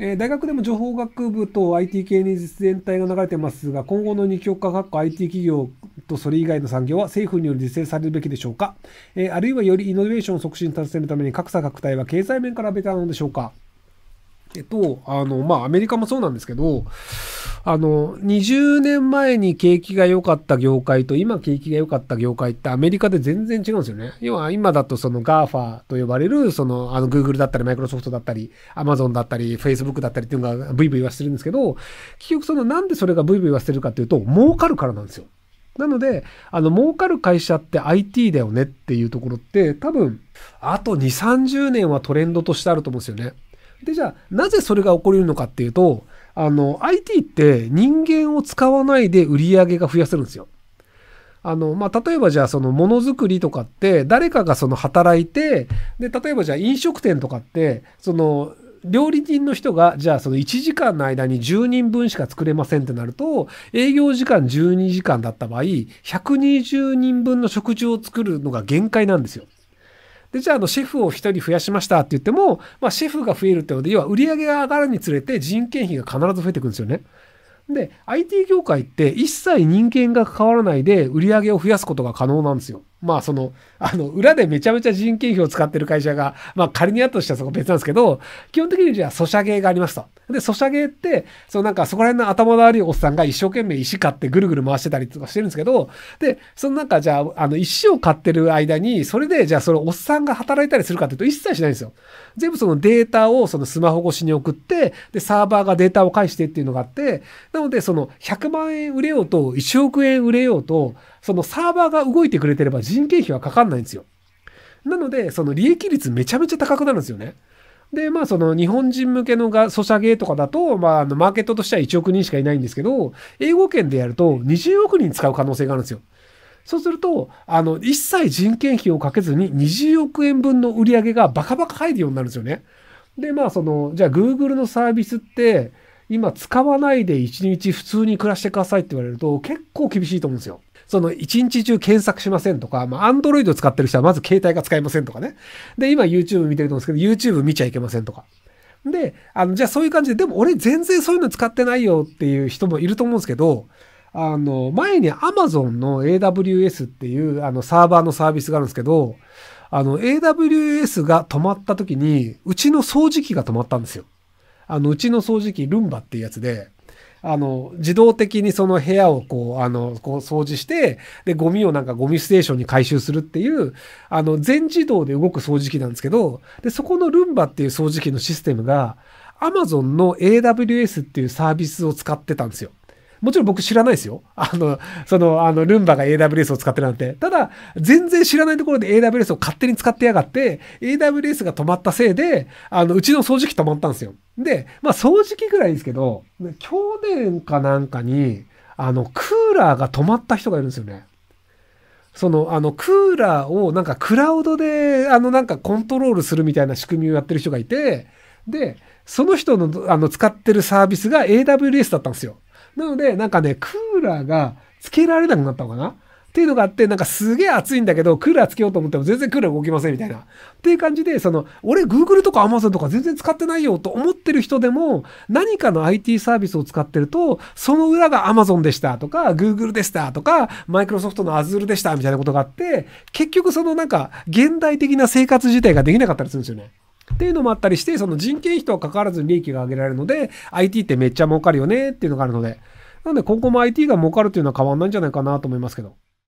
えー、大学でも情報学部と IT 系に実演体が流れてますが、今後の二極化、学っ IT 企業とそれ以外の産業は政府により是正されるべきでしょうか、えー、あるいはよりイノベーション促進させるために格差拡大は経済面からベタなのでしょうかえっと、あの、まあ、アメリカもそうなんですけど、あの、20年前に景気が良かった業界と今景気が良かった業界ってアメリカで全然違うんですよね。要は今だとその GAFA と呼ばれる、そのあの Google だったり Microsoft だったり Amazon だったり Facebook だったりっていうのがブイブイはしてるんですけど、結局そのなんでそれがブイブイはしてるかっていうと、儲かるからなんですよ。なので、あの、儲かる会社って IT だよねっていうところって多分、あと2、30年はトレンドとしてあると思うんですよね。で、じゃあ、なぜそれが起こりるのかっていうと、あの、IT って人間を使わないで売り上げが増やせるんですよ。あの、まあ、例えばじゃあそのものづくりとかって、誰かがその働いて、で、例えばじゃあ飲食店とかって、その、料理人の人が、じゃあその1時間の間に10人分しか作れませんってなると、営業時間12時間だった場合、120人分の食事を作るのが限界なんですよ。で、じゃあ、あの、シェフを一人増やしましたって言っても、まあ、シェフが増えるってことで、要は売り上げが上がるにつれて人件費が必ず増えていくんですよね。で、IT 業界って一切人間が関わらないで売り上げを増やすことが可能なんですよ。まあその、あの、裏でめちゃめちゃ人件費を使ってる会社が、まあ仮にあったとしたらそこ別なんですけど、基本的にじゃあ、ソシャゲがありますと。で、ソシャゲって、そのなんかそこら辺の頭の悪いおっさんが一生懸命石買ってぐるぐる回してたりとかしてるんですけど、で、そのなんかじゃあ、あの、石を買ってる間に、それでじゃあそのおっさんが働いたりするかっていうと一切しないんですよ。全部そのデータをそのスマホ越しに送って、で、サーバーがデータを返してっていうのがあって、なのでその100万円売れようと、1億円売れようと、そのサーバーが動いてくれてれば人件費はかかんないんですよ。なので、その利益率めちゃめちゃ高くなるんですよね。で、まあその日本人向けのが、ソシャゲとかだと、まああのマーケットとしては1億人しかいないんですけど、英語圏でやると20億人使う可能性があるんですよ。そうすると、あの、一切人件費をかけずに20億円分の売り上げがバカバカ入るようになるんですよね。で、まあその、じゃあ Google のサービスって、今使わないで一日普通に暮らしてくださいって言われると結構厳しいと思うんですよ。その一日中検索しませんとか、まあ、Android を使ってる人はまず携帯が使えませんとかね。で、今 YouTube 見てると思うんですけど、YouTube 見ちゃいけませんとか。で、あの、じゃあそういう感じで、でも俺全然そういうの使ってないよっていう人もいると思うんですけど、あの、前に Amazon の AWS っていうあのサーバーのサービスがあるんですけど、あの、AWS が止まった時に、うちの掃除機が止まったんですよ。あの、うちの掃除機、ルンバっていうやつで、あの、自動的にその部屋をこう、あの、こう掃除して、で、ゴミをなんかゴミステーションに回収するっていう、あの、全自動で動く掃除機なんですけど、で、そこのルンバっていう掃除機のシステムが、Amazon の AWS っていうサービスを使ってたんですよ。もちろん僕知らないですよ。あの、その、あの、ルンバが AWS を使ってるなんて。ただ、全然知らないところで AWS を勝手に使ってやがって、AWS が止まったせいで、あの、うちの掃除機止まったんですよ。で、まあ、掃除機ぐらいですけど、去年かなんかに、あの、クーラーが止まった人がいるんですよね。その、あの、クーラーをなんかクラウドで、あの、なんかコントロールするみたいな仕組みをやってる人がいて、で、その人の、あの、使ってるサービスが AWS だったんですよ。なので、なんかね、クーラーがつけられなくなったのかなっていうのがあって、なんかすげえ暑いんだけど、クーラーつけようと思っても全然クーラー動きませんみたいな。っていう感じで、その、俺 Google とか Amazon とか全然使ってないよと思ってる人でも、何かの IT サービスを使ってると、その裏が Amazon でしたとか、Google でしたとか、Microsoft の Azure でしたみたいなことがあって、結局そのなんか現代的な生活自体ができなかったりするんですよね。っていうのもあったりして、その人件費とは関わらず利益が上げられるので、IT ってめっちゃ儲かるよねっていうのがあるので、なので今後も IT が儲かるというのは変わんないんじゃないかなと思いますけど。